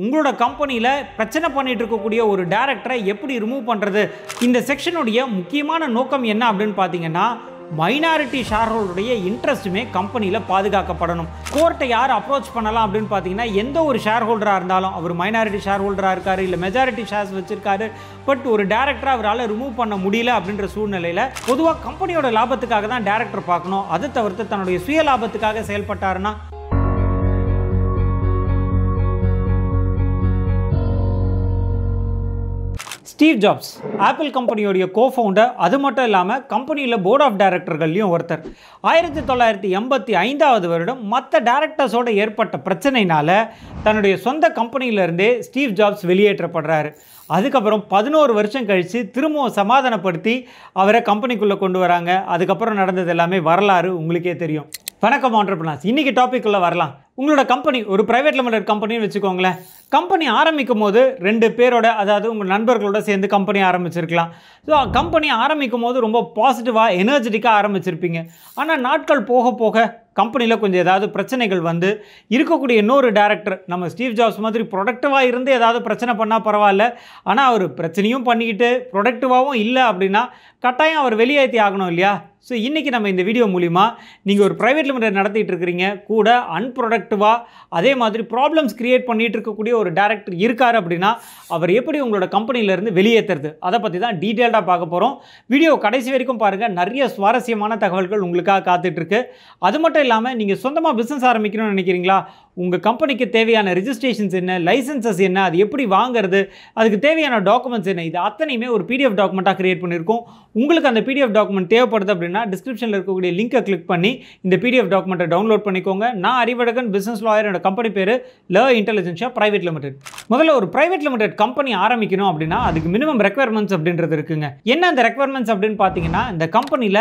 உங்களோட கம்பெனியில் பிரச்சனை பண்ணிகிட்டு இருக்கக்கூடிய ஒரு டேரக்டரை எப்படி ரிமூவ் பண்ணுறது இந்த செக்ஷனுடைய முக்கியமான நோக்கம் என்ன அப்படின்னு பார்த்தீங்கன்னா மைனாரிட்டி ஷேர் இன்ட்ரெஸ்ட்டுமே கம்பெனியில் பாதுகாக்கப்படணும் கோர்ட்டை யார் அப்ரோச் பண்ணலாம் அப்படின்னு பார்த்தீங்கன்னா எந்த ஒரு ஷேர் ஹோல்டராக இருந்தாலும் அவர் மைனாரிட்டி ஷேர் ஹோல்டராக இருக்கார் இல்லை மெஜாரிட்டி ஷேர்ஸ் வச்சுருக்காரு பட் ஒரு டேரக்டராக அவரால் ரிமூவ் பண்ண முடியல அப்படின்ற சூழ்நிலையில் பொதுவாக கம்பெனியோட லாபத்துக்காக தான் டேரக்டர் பார்க்கணும் அதை தவிர்த்து தன்னுடைய சுய லாபத்துக்காக செயல்பட்டாருன்னா ஸ்டீவ் ஜாப்ஸ் ஆப்பிள் கம்பெனியோடைய கோ ஃபவுண்டர் அது மட்டும் இல்லாமல் கம்பெனியில் போர்ட் ஆஃப் டைரக்டர்கள்லையும் ஒருத்தர் ஆயிரத்தி தொள்ளாயிரத்தி எண்பத்தி ஐந்தாவது வருடம் மற்ற டேரக்டர்ஸோடு ஏற்பட்ட பிரச்சனையினால் தன்னுடைய சொந்த கம்பெனியிலேருந்தே ஸ்டீவ் ஜாப்ஸ் வெளியேற்றப்படுறாரு அதுக்கப்புறம் பதினோரு வருஷம் கழித்து திரும்பவும் சமாதானப்படுத்தி அவரை கம்பெனிக்குள்ளே கொண்டு வராங்க அதுக்கப்புறம் நடந்தது எல்லாமே வரலாறு உங்களுக்கே தெரியும் வணக்கம் ஆண்டர்பனாஸ் இன்றைக்கி டாப்பிக்குள்ளே வரலாம் உங்களோட கம்பெனி ஒரு ப்ரைவேட் லிமிடெட் கம்பெனின்னு வச்சுக்கோங்களேன் கம்பெனி ஆரம்பிக்கும் போது ரெண்டு பேரோட அதாவது உங்கள் நண்பர்களோட சேர்ந்து கம்பெனி ஆரம்பிச்சிருக்கலாம் ஸோ கம்பெனி ஆரம்பிக்கும் போது ரொம்ப பாசிட்டிவாக எனர்ஜெட்டிக்காக ஆரம்பிச்சிருப்பீங்க ஆனால் நாட்கள் போக போக கம்பெனியில் கொஞ்சம் ஏதாவது பிரச்சனைகள் வந்து இருக்கக்கூடிய இன்னொரு டேரக்டர் நம்ம ஸ்டீவ் ஜாப்ஸ் மாதிரி ப்ரொடக்டிவாக இருந்து ஏதாவது பிரச்சனை பண்ணால் பரவாயில்ல ஆனால் அவர் பிரச்சனையும் பண்ணிக்கிட்டு ப்ரொடக்டிவாகவும் இல்லை அப்படின்னா கட்டாயம் அவர் வெளியேற்றி ஆகணும் இல்லையா ஸோ இன்றைக்கி நம்ம இந்த வீடியோ மூலிமா நீங்கள் ஒரு ப்ரைவேட் லிமிடெட் நடத்திட்டு இருக்கிறீங்க கூட அன்ப்ரொடக்டிவாக அதே மாதிரி ப்ராப்ளம்ஸ் க்ரியேட் பண்ணிகிட்டு இருக்கக்கூடிய ஒரு டேரக்டர் இருக்கார் அப்படின்னா அவர் எப்படி உங்களோட கம்பெனியிலேருந்து வெளியேற்றுறது அதை பற்றி தான் டீட்டெயில்டாக பார்க்க போகிறோம் வீடியோ கடைசி வரைக்கும் பாருங்கள் நிறைய சுவாரஸ்யமான தகவல்கள் உங்களுக்காக காத்துட்ருக்கு அது மட்டும் இல்லாமல் நீங்கள் சொந்தமாக பிஸ்னஸ் ஆரம்பிக்கணும்னு நினைக்கிறீங்களா உங்கள் கம்பெனிக்கு தேவையான ரிஜிஸ்ட்ரேஷன்ஸ் என்ன லைசன்சஸ் என்ன அது எப்படி வாங்குறது அதுக்கு தேவையான டாக்குமெண்ட்ஸ் என்ன இது அத்தனையுமே ஒரு பிடிஎஃப் டாக்குமெண்ட்டாக க்ரியேட் பண்ணியிருக்கோம் உங்களுக்கு அந்த பிடிஎஃப் டாக்குமெண்ட் தேவைப்படுது அப்படின்னா டிஸ்கிரிப்ஷனில் இருக்கக்கூடிய லிங்கை கிளிக் பண்ணி இந்த பிடிஎஃப் டாக்குமெண்ட்டை டவுன்லோட் பண்ணிக்கோங்க நான் அறிவடகன் பிஸ்னஸ் லாயரோட கம்பெனி பேர் ல இன்டெலிஜென்ஷா ப்ரைவேட் லிமிடெட் முதல்ல ஒரு ப்ரைவேட் லிமிடெட் கம்பெனி ஆரம்பிக்கணும் அப்படின்னா அதுக்கு மினிமம் ரெக்குவயர்மெண்ட்ஸ் அப்படின்றது இருக்குங்க என்ன அந்த ரெக்குவயர்மெண்ட்ஸ் அப்படின்னு பார்த்தீங்கன்னா இந்த கம்பெனியில்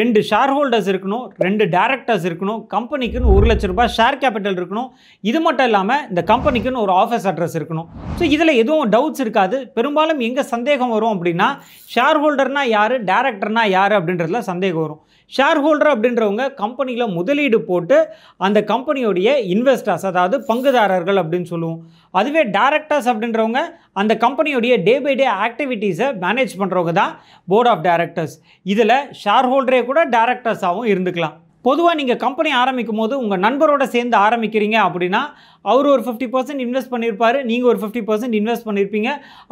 ரெண்டு ஷேர் ஹோல்டர்ஸ் இருக்கணும் ரெண்டு டேரக்டர்ஸ் இருக்கணும் கம்பெனிக்குன்னு ஒரு லட்ச ரூபாய் ஷேர் கேபிட்டல் இருக்கணும் இருக்கணும் இது மட்டும் இல்லாமல் இந்த கம்பெனிக்குன்னு ஒரு ஆஃபீஸ் அட்ரஸ் இருக்கணும் ஸோ இதில் எதுவும் டவுட்ஸ் இருக்காது பெரும்பாலும் எங்கே சந்தேகம் வரும் அப்படின்னா ஷேர் ஹோல்டர்னா யார் டேரக்டர்னா யார் அப்படின்றதுல சந்தேகம் வரும் ஷேர் ஹோல்டர் அப்படின்றவங்க கம்பெனியில் முதலீடு போட்டு அந்த கம்பெனியோடைய இன்வெஸ்டர்ஸ் அதாவது பங்குதாரர்கள் அப்படின்னு சொல்லுவோம் அதுவே டேரக்டர்ஸ் அப்படின்றவங்க அந்த கம்பெனியோடைய டே பை டே ஆக்டிவிட்டீஸை மேனேஜ் பண்ணுறவங்க தான் போர்ட் ஆஃப் டேரக்டர்ஸ் இதில் ஷேர் ஹோல்டரே கூட டேரக்டர்ஸாகவும் இருந்துக்கலாம் பொதுவாக நீங்கள் கம்பெனி ஆரம்பிக்கும் போது உங்கள் நண்பரோட சேர்ந்து ஆரம்பிக்கிறீங்க அப்படின்னா அவர் ஒரு ஃபிஃப்டி பர்சன்ட் இன்வெஸ்ட் பண்ணியிருப்பார் நீங்கள் ஒரு ஃபிஃப்டி பர்சன்ட் இன்வெஸ்ட் பண்ணியிருப்பீங்க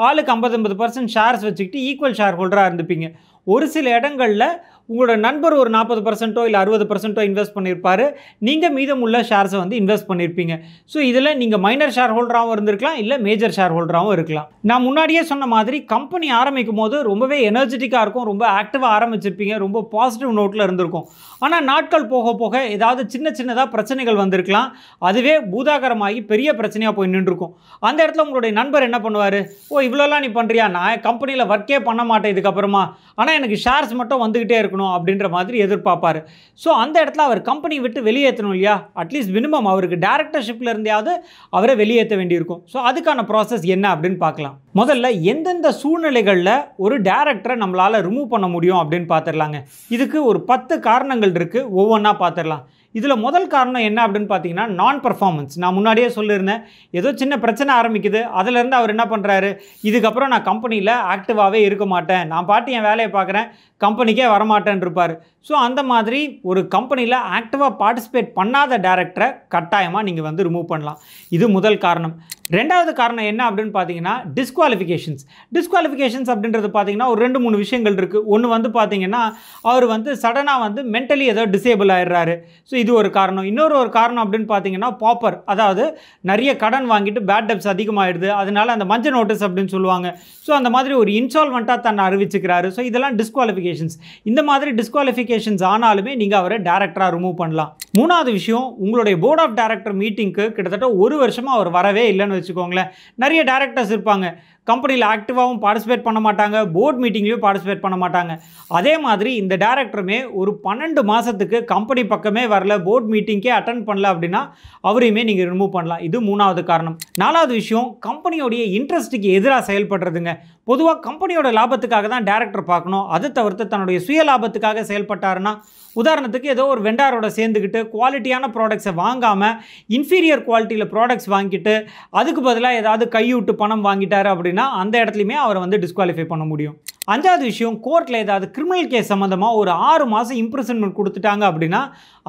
ஆளுக்கு ஐம்பது பர்சன்ட் ஷேர்ஸ் வச்சுக்கிட்டு ஈக்குவல் ஷேர் ஹோல்டராக இருந்துப்பீங்க ஒரு சில இடங்களில் உங்களோட நண்பர் ஒரு நாற்பது பர்சன்ட்டோ இல்லை அறுபது பர்சன்ட்டோ இன்வெஸ்ட் பண்ணியிருப்பார் நீங்கள் மீதம் உள்ள ஷேர்ஸை வந்து இன்வெஸ்ட் பண்ணியிருப்பீங்க ஸோ இதில் நீங்கள் மைனர் ஷேர் ஹோல்டராகவும் இருந்திருக்கலாம் இல்லை மேஜர் ஷேர் ஹோல்டராகவும் இருக்கலாம் நான் முன்னாடியே சொன்ன மாதிரி கம்பெனி ஆரம்பிக்கும் போது ரொம்பவே எனர்ஜெட்டிக்காக இருக்கும் ரொம்ப ஆக்டிவாக ஆரம்பிச்சிருப்பீங்க ரொம்ப பாசிட்டிவ் நோட்டில் இருந்திருக்கும் ஆனால் நாட்கள் போக போக ஏதாவது சின்ன சின்னதாக பிரச்சனைகள் வந்திருக்கலாம் அதுவே பூதாகரமாகி பெரிய பிரச்சனையாக போய் நின்றுருக்கும் அந்த இடத்துல உங்களுடைய நண்பர் என்ன பண்ணுவார் ஓ இவ்வளோலாம் நீ பண்ணுறியா நான் கம்பெனியில் ஒர்க்கே பண்ண மாட்டேன் இதுக்கப்புறமா ஆனால் ஆனால் எனக்கு ஷேர்ஸ் மட்டும் வந்துக்கிட்டே இருக்கணும் அப்படின்ற மாதிரி எதிர்பார்ப்பார் ஸோ அந்த இடத்துல அவர் கம்பெனி விட்டு வெளியேற்றணும் இல்லையா அட்லீஸ்ட் மினிமம் அவருக்கு டேரக்டர்ஷிப்பில் இருந்தையாவது அவரை வெளியேற்ற வேண்டியிருக்கும் ஸோ அதுக்கான ப்ராசஸ் என்ன அப்படின்னு பார்க்கலாம் முதல்ல எந்தெந்த சூழ்நிலைகளில் ஒரு டேரக்டரை நம்மளால் ரிமூவ் பண்ண முடியும் அப்படின்னு பார்த்துடலாங்க இதுக்கு ஒரு பத்து காரணங்கள் இருக்குது ஒவ்வொன்றா பார்த்துடலாம் இதில் முதல் காரணம் என்ன அப்படின்னு பார்த்தீங்கன்னா நான் பர்ஃபார்மன்ஸ் நான் முன்னாடியே சொல்லியிருந்தேன் ஏதோ சின்ன பிரச்சனை ஆரம்பிக்குது அதிலேருந்து அவர் என்ன பண்ணுறாரு இதுக்கப்புறம் நான் கம்பெனியில் ஆக்டிவாகவே இருக்க மாட்டேன் நான் பாட்டு என் வேலையை பார்க்குறேன் கம்பெனிக்கே வரமாட்டேன் இருப்பார் ஸோ அந்த மாதிரி ஒரு கம்பெனியில் ஆக்டிவாக பார்ட்டிசிபேட் பண்ணாத டேரக்டரை கட்டாயமாக நீங்கள் வந்து ரிமூவ் பண்ணலாம் இது முதல் காரணம் ரெண்டாவது காரணம் என்ன அப்படின்னு பார்த்தீங்கன்னா டிஸ்குவாலிஃபிகேஷன்ஸ் டிஸ்குவாலிஃபிகேஷன்ஸ் அப்படின்றது பார்த்தீங்கன்னா ஒரு ரெண்டு மூணு விஷயங்கள் இருக்குது ஒன்று வந்து பார்த்தீங்கன்னா அவர் வந்து சடனாக வந்து மென்டலி ஏதோ டிசேபிள் ஆயிடுறாரு ஸோ இது ஒரு காரணம் இன்னொரு ஒரு காரணம் அப்படின்னு பார்த்தீங்கன்னா பாப்பர் அதாவது நிறைய கடன் வாங்கிட்டு பேட் டெப்ஸ் அதிகமாகிடுது அதனால அந்த மஞ்சள் நோட்டீஸ் அப்படின்னு சொல்லுவாங்க ஸோ அந்த மாதிரி ஒரு இன்சால்வெண்ட்டாக தன்னை அறிவிச்சுக்கிறாரு ஸோ இதெல்லாம் டிஸ்குவாலிஃபிகேஷன்ஸ் இந்த மாதிரி டிஸ்குவாலிஃபிகேஷன் குவாலிஃபிகேஷன்ஸ் ஆனாலுமே நீங்கள் அவரை டேரக்டராக ரிமூவ் பண்ணலாம் மூணாவது விஷயம் உங்களுடைய போர்ட் ஆஃப் டேரக்டர் மீட்டிங்க்கு கிட்டத்தட்ட ஒரு வருஷமாக அவர் வரவே இல்லைன்னு வச்சுக்கோங்களேன் நிறைய டேரக்டர்ஸ் இருப்பாங்க கம்பெனியில் ஆக்டிவாகவும் பார்ட்டிசிபேட் பண்ண மாட்டாங்க போர்ட் மீட்டிங்லேயும் பார்ட்டிசிபேட் பண்ண மாட்டாங்க அதே மாதிரி இந்த டேரக்டருமே ஒரு பன்னெண்டு மாதத்துக்கு கம்பெனி பக்கமே வரல போர்ட் மீட்டிங்கே அட்டன் பண்ணல அப்படின்னா அவரையுமே நீங்கள் ரிமூவ் பண்ணலாம் இது மூணாவது காரணம் நாலாவது விஷயம் கம்பெனியோடைய இன்ட்ரெஸ்ட்டுக்கு எதிராக செயல்படுறதுங்க பொதுவாக கம்பெனியோட லாபத்துக்காக தான் டேரக்டர் பார்க்கணும் அதை தவிர்த்து தன்னுடைய சுய லாபத்துக்காக செயல்பட்டாருன்னா உதாரணத்துக்கு ஏதோ ஒரு வெண்டாரோட சேர்ந்துக்கிட்டு குவாலிட்டியான ப்ராடக்ட்ஸை வாங்காமல் இன்ஃபீரியர் குவாலிட்டியில் ப்ராடக்ட்ஸ் வாங்கிட்டு அதுக்கு பதிலாக ஏதாவது கையூட்டு பணம் வாங்கிட்டார் அப்படின்னு அப்படின்னா அந்த இடத்துலையுமே அவரை வந்து டிஸ்குவாலிஃபை பண்ண முடியும் அஞ்சாவது விஷயம் கோர்ட்டில் ஏதாவது கிரிமினல் கேஸ் சம்மந்தமாக ஒரு ஆறு மாதம் இம்ப்ரிசன்மெண்ட் கொடுத்துட்டாங்க அப்படின்னா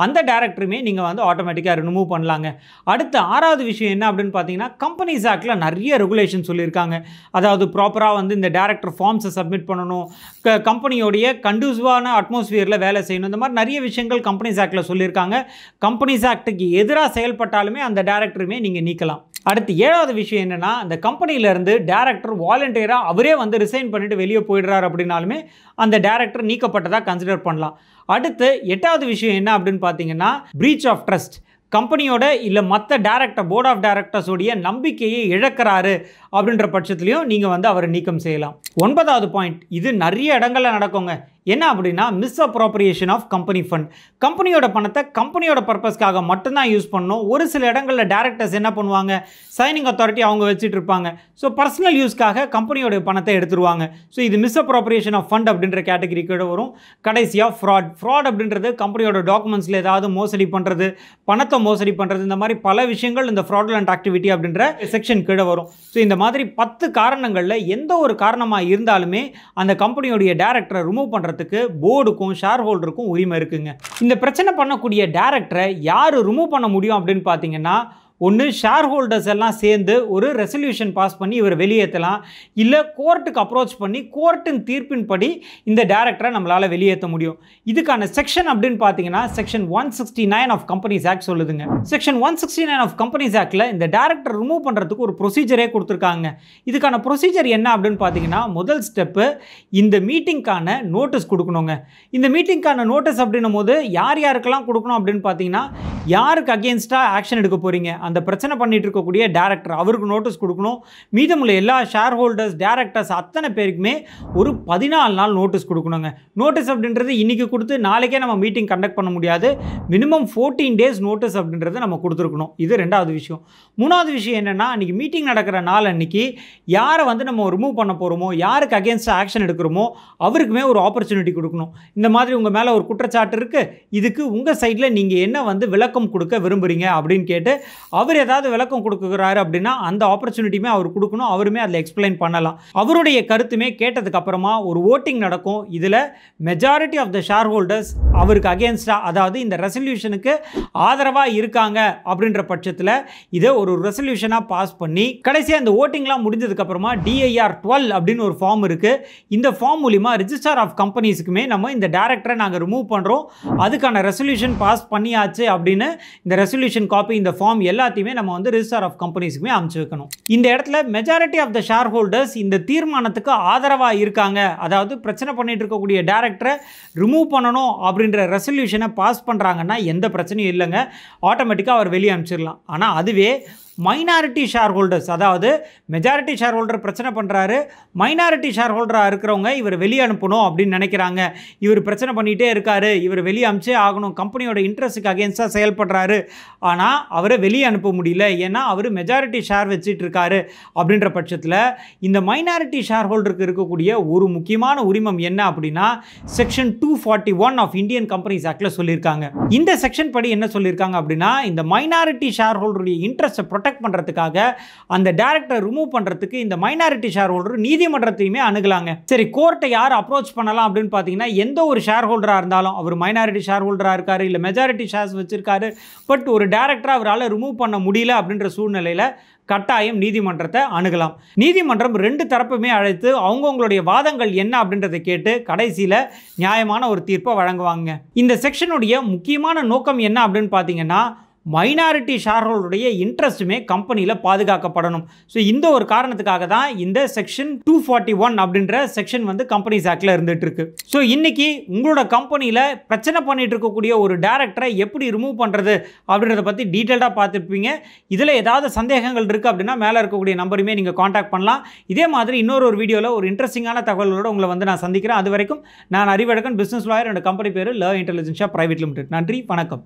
அந்த டேரக்டருமே நீங்கள் வந்து ஆட்டோமேட்டிக்காக ரிமூவ் பண்ணலாங்க அடுத்த ஆறாவது விஷயம் என்ன அப்படின்னு பார்த்தீங்கன்னா கம்பெனிஸ் ஆக்டில் நிறைய ரெகுலேஷன் சொல்லியிருக்காங்க அதாவது ப்ராப்பராக வந்து இந்த டேரக்டர் ஃபார்ம்ஸை சப்மிட் பண்ணணும் க கம்பெனியோடைய கண்டூசிவான அட்மாஸ்ஃபியரில் வேலை செய்யணும் இந்த மாதிரி நிறைய விஷயங்கள் கம்பெனிஸ் ஆக்டில் சொல்லியிருக்காங்க கம்பெனிஸ் ஆக்டுக்கு எதிராக செயல்பட்டாலுமே அந்த டேரக்டருமே நீங்கள் நீக்கலாம் அடுத்து ஏழாவது விஷயம் என்னென்னா அந்த கம்பெனியிலேருந்து டேரக்டர் டேரக்டர் வாலண்டியராக அவரே வந்து ரிசைன் பண்ணிவிட்டு வெளியே போயிடுறார் அப்படின்னாலுமே அந்த டேரக்டர் நீக்கப்பட்டதாக கன்சிடர் பண்ணலாம் அடுத்து எட்டாவது விஷயம் என்ன அப்படின்னு பார்த்தீங்கன்னா பிரீச் ஆஃப் ட்ரஸ்ட் கம்பெனியோட இல்லை மற்ற டேரக்டர் போர்ட் ஆஃப் டேரக்டர்ஸோடைய நம்பிக்கையை இழக்கிறாரு அப்படின்ற பட்சத்துலையும் நீங்கள் வந்து அவரை நீக்கம் செய்யலாம் ஒன்பதாவது பாயிண்ட் இது நிறைய இடங்களில் நடக்குங்க என்ன அப்படின்னா misappropriation of company fund கம்பெனியோட பணத்தை கம்பெனியோட பர்பஸ்க்காக மட்டும்தான் யூஸ் பண்ணணும் ஒரு சில இடங்களில் டேரக்டர்ஸ் என்ன பண்ணுவாங்க சைனிங் அத்தாரிட்டி அவங்க வச்சுட்டு இருப்பாங்க ஸோ பர்சனல் யூஸ்க்காக கம்பெனியோட பணத்தை எடுத்துருவாங்க ஸோ இது மிஸ் அப்ரோப்ரியேஷன் ஆஃப் ஃபண்ட் அப்படின்ற கூட வரும் கடைசியாக ஃப்ராட் ஃப்ராட் அப்படின்றது கம்பெனியோட டாக்குமெண்ட்ஸில் ஏதாவது மோசடி பண்ணுறது பணத்தை மோசடி பண்ணுறது இந்த மாதிரி பல விஷயங்கள் இந்த அண்ட் ஆக்டிவிட்டி அப்படின்ற செக்ஷன் கீழே வரும் ஸோ இந்த மாதிரி பத்து காரணங்களில் எந்த ஒரு காரணமாக இருந்தாலுமே அந்த கம்பெனியோடைய டேரக்டரை ரிமூவ் பண்ணுறது பண்ணுறதுக்கு போர்டுக்கும் ஷேர் ஹோல்டருக்கும் உரிமை இருக்குங்க இந்த பிரச்சனை பண்ணக்கூடிய டேரக்டரை யார் ரிமூவ் பண்ண முடியும் அப்படின்னு பார்த்தீங்கன்னா ஒன்று ஷேர் ஹோல்டர்ஸ் எல்லாம் சேர்ந்து ஒரு ரெசல்யூஷன் பாஸ் பண்ணி இவர் வெளியேற்றலாம் இல்லை கோர்ட்டுக்கு அப்ரோச் பண்ணி கோர்ட்டின் தீர்ப்பின்படி இந்த டேரக்டரை நம்மளால் வெளியேற்ற முடியும் இதுக்கான செக்ஷன் அப்படின்னு பார்த்தீங்கன்னா section one sixty nine of companies act சொல்லுதுங்க section one sixty nine of companies ஆக்டில் இந்த டேரக்டர் ரிமூவ் பண்ணுறதுக்கு ஒரு ப்ரொசீஜரே கொடுத்துருக்காங்க இதுக்கான ப்ரொசீஜர் என்ன அப்படின்னு பார்த்தீங்கன்னா முதல் ஸ்டெப்பு இந்த மீட்டிங்க்கான நோட்டீஸ் கொடுக்கணுங்க இந்த மீட்டிங்க்கான நோட்டீஸ் அப்படின்னும் போது யார் யாருக்கெல்லாம் கொடுக்கணும் அப்படின்னு பார்த்தீங்கன்னா யாருக்கு அகேன்ஸ்டாக ஆக்ஷன் எடுக்க போகிறீங்க அந்த பிரச்சனை பண்ணிட்டு இருக்கக்கூடிய டேரக்டர் அவருக்கு நோட்டீஸ் கொடுக்கணும் மீதமுள்ள எல்லா ஷேர் ஹோல்டர்ஸ் டேரக்டர்ஸ் அத்தனை பேருக்குமே ஒரு பதினாலு நாள் நோட்டீஸ் கொடுக்கணுங்க நோட்டீஸ் அப்படின்றது இன்றைக்கி கொடுத்து நாளைக்கே நம்ம மீட்டிங் கண்டக்ட் பண்ண முடியாது மினிமம் ஃபோர்டீன் டேஸ் நோட்டீஸ் அப்படின்றத நம்ம கொடுத்துருக்கணும் இது ரெண்டாவது விஷயம் மூணாவது விஷயம் என்னென்னா அன்றைக்கி மீட்டிங் நடக்கிற நாள் அன்றைக்கி யாரை வந்து நம்ம ரிமூவ் பண்ண போகிறோமோ யாருக்கு அகேன்ஸ்ட் ஆக்ஷன் எடுக்கிறோமோ அவருக்குமே ஒரு ஆப்பர்ச்சுனிட்டி கொடுக்கணும் இந்த மாதிரி உங்கள் மேலே ஒரு குற்றச்சாட்டு இருக்குது இதுக்கு உங்கள் சைடில் நீங்கள் என்ன வந்து விளக்கம் கொடுக்க விரும்புகிறீங்க அப்படின்னு கேட்டு அவர் ஏதாவது விளக்கம் கொடுக்குறாரு அப்படின்னா அந்த ஆப்பர்ச்சுனிட்டியுமே அவர் கொடுக்கணும் அவருமே அதில் எக்ஸ்பிளைன் பண்ணலாம் அவருடைய கருத்துமே கேட்டதுக்கு அப்புறமா ஒரு ஓட்டிங் நடக்கும் இதில் majority of the share holders அவருக்கு அகேன்ஸ்டாக அதாவது இந்த ரெசல்யூஷனுக்கு ஆதரவாக இருக்காங்க அப்படின்ற பட்சத்தில் இதை ஒரு ரெசல்யூஷனாக பாஸ் பண்ணி கடைசியாக அந்த ஓட்டிங்லாம் முடிஞ்சதுக்கு அப்புறமா டிஐஆர் டுவெல் அப்படின்னு ஒரு ஃபார்ம் இருக்குது இந்த ஃபார்ம் மூலிமா ரிஜிஸ்டர் ஆஃப் கம்பெனிஸுக்குமே நம்ம இந்த டேரக்டரை நாங்கள் ரிமூவ் பண்ணுறோம் அதுக்கான ரெசல்யூஷன் பாஸ் பண்ணியாச்சு அப்படின்னு இந்த ரெசல்யூஷன் காப்பி இந்த ஃபார்ம் எல்லா எல்லாத்தையுமே நம்ம வந்து ரிஜிஸ்டர் ஆஃப் கம்பெனிஸுக்குமே அமைச்சு வைக்கணும் இந்த இடத்துல majority of the share holders இந்த தீர்மானத்துக்கு ஆதரவாக இருக்காங்க அதாவது பிரச்சனை பண்ணிட்டு இருக்கக்கூடிய டேரக்டரை ரிமூவ் பண்ணணும் அப்படின்ற ரெசல்யூஷனை பாஸ் பண்ணுறாங்கன்னா எந்த பிரச்சனையும் இல்லைங்க ஆட்டோமேட்டிக்காக அவர் வெளியே அனுப்பிச்சிடலாம் ஆனால் அதுவே மைனாரிட்டி ஷேர் ஹோல்டர்ஸ் அதாவது மெஜாரிட்டி ஷேர் ஹோல்டர் பிரச்சனை பண்ணுறாரு மைனாரிட்டி ஷேர் ஹோல்டராக இருக்கிறவங்க இவர் வெளியே அனுப்பணும் அப்படின்னு நினைக்கிறாங்க இவர் பிரச்சனை பண்ணிகிட்டே இருக்கார் இவர் வெளியே அமிச்சே ஆகணும் கம்பெனியோட இன்ட்ரெஸ்ட்டுக்கு அகேன்ஸ்டாக செயல்படுறாரு ஆனால் அவரை வெளியே அனுப்ப முடியல ஏன்னா அவர் மெஜாரிட்டி ஷேர் வச்சுட்டு இருக்காரு அப்படின்ற பட்சத்தில் இந்த மைனாரிட்டி ஷேர் ஹோல்டருக்கு இருக்கக்கூடிய ஒரு முக்கியமான உரிமம் என்ன அப்படின்னா section two forty one of Indian companies ஆக்டில் சொல்லியிருக்காங்க இந்த செக்ஷன் படி என்ன சொல்லியிருக்காங்க அப்படின்னா இந்த மைனாரிட்டி ஷேர் ஹோல்டருடைய இன்ட்ரெஸ்ட்டை ப்ரொடெக்ட் பண்ணுறதுக்காக அந்த டேரக்டரை ரிமூவ் பண்ணுறதுக்கு இந்த மைனாரிட்டி ஷேர் ஹோல்டர் நீதிமன்றத்தையுமே அணுகலாங்க சரி கோர்ட்டை யார் அப்ரோச் பண்ணலாம் அப்படின்னு பார்த்தீங்கன்னா எந்த ஒரு ஷேர் ஹோல்டராக இருந்தாலும் அவர் மைனாரிட்டி ஷேர் ஹோல்டராக இருக்கார் இல்லை மெஜாரிட்டி ஷேர்ஸ் வச்சுருக்காரு பட் ஒரு டேரக்டராக அவரால் ரிமூவ் பண்ண முடியல அப்படின்ற சூழ்நிலையில் கட்டாயம் நீதிமன்றத்தை அணுகலாம் நீதிமன்றம் ரெண்டு தரப்புமே அழைத்து அவங்கவுங்களுடைய வாதங்கள் என்ன அப்படின்றத கேட்டு கடைசியில் நியாயமான ஒரு தீர்ப்பை வழங்குவாங்க இந்த செக்ஷனுடைய முக்கியமான நோக்கம் என்ன அப்படின்னு பார்த்தீங்கன்னா மைனாரிட்டி ஷேர்ஹோல்டருடைய இன்ட்ரெஸ்ட்டுமே கம்பெனியில் பாதுகாக்கப்படணும் ஸோ இந்த ஒரு காரணத்துக்காக தான் இந்த செக்ஷன் டூ ஃபார்ட்டி ஒன் அப்படின்ற செக்ஷன் வந்து கம்பெனிஸ் ஆக்டில் இருந்துகிட்டு இருக்கு ஸோ இன்றைக்கி உங்களோட கம்பெனியில் பிரச்சனை பண்ணிகிட்டு இருக்கக்கூடிய ஒரு டேரக்டரை எப்படி ரிமூவ் பண்ணுறது அப்படின்றத பற்றி டீட்டெயில்டாக பார்த்துருப்பீங்க இதில் ஏதாவது சந்தேகங்கள் இருக்குது அப்படின்னா மேலே இருக்கக்கூடிய நம்பருமே நீங்கள் காண்டாக்ட் பண்ணலாம் இதே மாதிரி இன்னொரு ஒரு வீடியோவில் ஒரு இன்ட்ரெஸ்டிங்கான தகவல்களோடு உங்களை வந்து நான் சந்திக்கிறேன் அது வரைக்கும் நான் அறிவழகன் பிஸ்னஸ் லாயர் என்னோட கம்பெனி பேர் ல இன்டெலிஜென்ஷா ப்ரைவேட் லிமிடெட் நன்றி வணக்கம்